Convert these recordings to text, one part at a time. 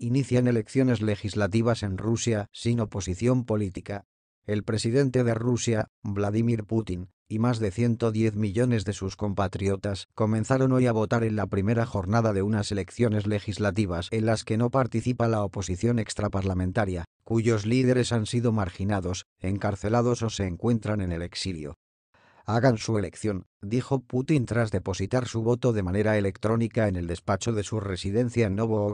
inician elecciones legislativas en Rusia sin oposición política. El presidente de Rusia, Vladimir Putin, y más de 110 millones de sus compatriotas comenzaron hoy a votar en la primera jornada de unas elecciones legislativas en las que no participa la oposición extraparlamentaria, cuyos líderes han sido marginados, encarcelados o se encuentran en el exilio. Hagan su elección, dijo Putin tras depositar su voto de manera electrónica en el despacho de su residencia en Novo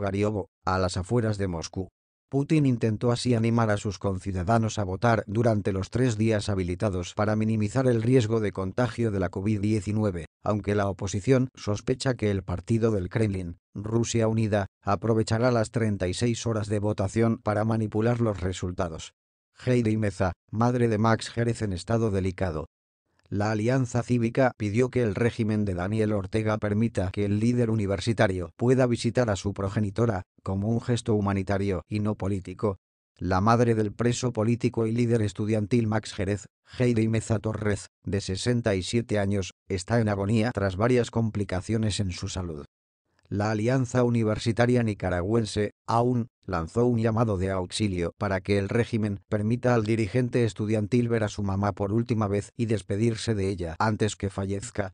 a las afueras de Moscú. Putin intentó así animar a sus conciudadanos a votar durante los tres días habilitados para minimizar el riesgo de contagio de la COVID-19, aunque la oposición sospecha que el partido del Kremlin, Rusia Unida, aprovechará las 36 horas de votación para manipular los resultados. Heidi Meza, madre de Max Jerez en estado delicado, la Alianza Cívica pidió que el régimen de Daniel Ortega permita que el líder universitario pueda visitar a su progenitora, como un gesto humanitario y no político. La madre del preso político y líder estudiantil Max Jerez, Heidi Meza Torres, de 67 años, está en agonía tras varias complicaciones en su salud la Alianza Universitaria Nicaragüense, AUN, lanzó un llamado de auxilio para que el régimen permita al dirigente estudiantil ver a su mamá por última vez y despedirse de ella antes que fallezca,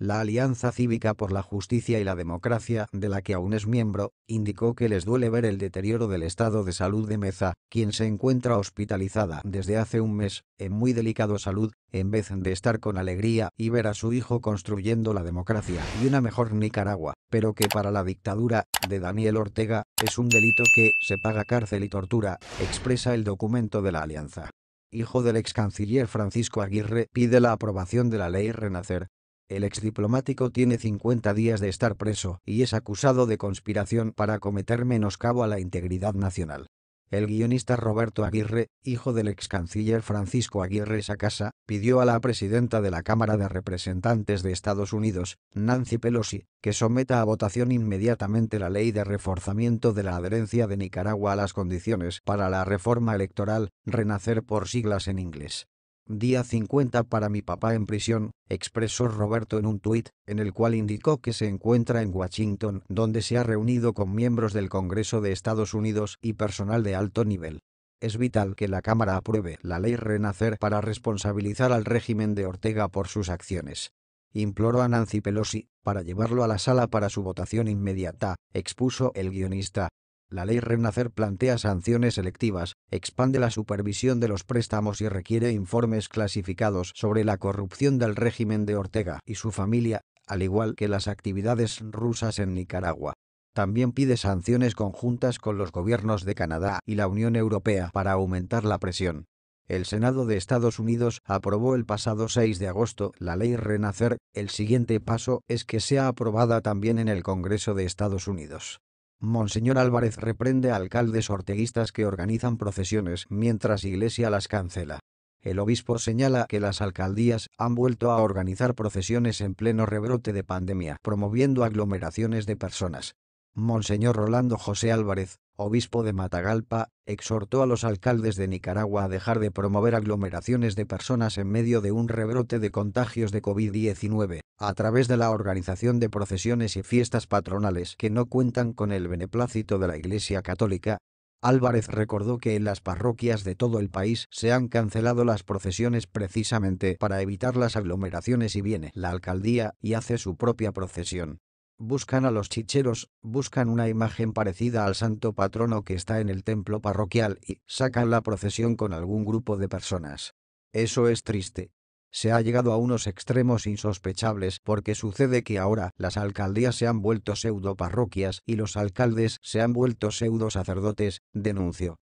la Alianza Cívica por la Justicia y la Democracia, de la que aún es miembro, indicó que les duele ver el deterioro del estado de salud de Meza, quien se encuentra hospitalizada desde hace un mes, en muy delicado salud, en vez de estar con alegría y ver a su hijo construyendo la democracia y una mejor Nicaragua, pero que para la dictadura, de Daniel Ortega, es un delito que se paga cárcel y tortura, expresa el documento de la alianza hijo del ex canciller Francisco Aguirre, pide la aprobación de la ley Renacer, el exdiplomático tiene 50 días de estar preso y es acusado de conspiración para cometer menoscabo a la integridad nacional. El guionista Roberto Aguirre, hijo del ex canciller Francisco Aguirre Sacasa, pidió a la presidenta de la Cámara de Representantes de Estados Unidos, Nancy Pelosi, que someta a votación inmediatamente la ley de reforzamiento de la adherencia de Nicaragua a las condiciones para la reforma electoral, renacer por siglas en inglés. Día 50 para mi papá en prisión, expresó Roberto en un tuit, en el cual indicó que se encuentra en Washington, donde se ha reunido con miembros del Congreso de Estados Unidos y personal de alto nivel. Es vital que la Cámara apruebe la ley Renacer para responsabilizar al régimen de Ortega por sus acciones. Imploró a Nancy Pelosi para llevarlo a la sala para su votación inmediata, expuso el guionista, la ley Renacer plantea sanciones selectivas, expande la supervisión de los préstamos y requiere informes clasificados sobre la corrupción del régimen de Ortega y su familia, al igual que las actividades rusas en Nicaragua. También pide sanciones conjuntas con los gobiernos de Canadá y la Unión Europea para aumentar la presión. El Senado de Estados Unidos aprobó el pasado 6 de agosto la ley Renacer, el siguiente paso es que sea aprobada también en el Congreso de Estados Unidos. Monseñor Álvarez reprende a alcaldes orteguistas que organizan procesiones mientras Iglesia las cancela. El obispo señala que las alcaldías han vuelto a organizar procesiones en pleno rebrote de pandemia, promoviendo aglomeraciones de personas. Monseñor Rolando José Álvarez, obispo de Matagalpa, exhortó a los alcaldes de Nicaragua a dejar de promover aglomeraciones de personas en medio de un rebrote de contagios de COVID-19, a través de la organización de procesiones y fiestas patronales que no cuentan con el beneplácito de la Iglesia Católica. Álvarez recordó que en las parroquias de todo el país se han cancelado las procesiones precisamente para evitar las aglomeraciones y viene la alcaldía y hace su propia procesión buscan a los chicheros, buscan una imagen parecida al santo patrono que está en el templo parroquial y sacan la procesión con algún grupo de personas. Eso es triste. Se ha llegado a unos extremos insospechables porque sucede que ahora las alcaldías se han vuelto pseudo parroquias y los alcaldes se han vuelto pseudo sacerdotes, denuncio.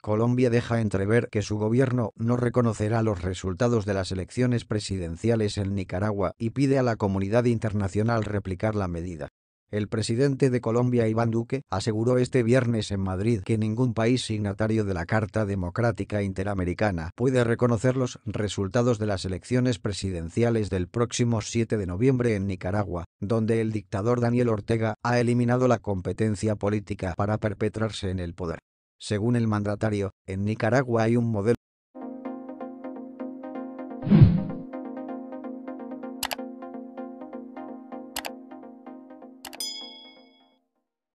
Colombia deja entrever que su gobierno no reconocerá los resultados de las elecciones presidenciales en Nicaragua y pide a la comunidad internacional replicar la medida. El presidente de Colombia Iván Duque aseguró este viernes en Madrid que ningún país signatario de la Carta Democrática Interamericana puede reconocer los resultados de las elecciones presidenciales del próximo 7 de noviembre en Nicaragua, donde el dictador Daniel Ortega ha eliminado la competencia política para perpetrarse en el poder. Según el mandatario, en Nicaragua hay un modelo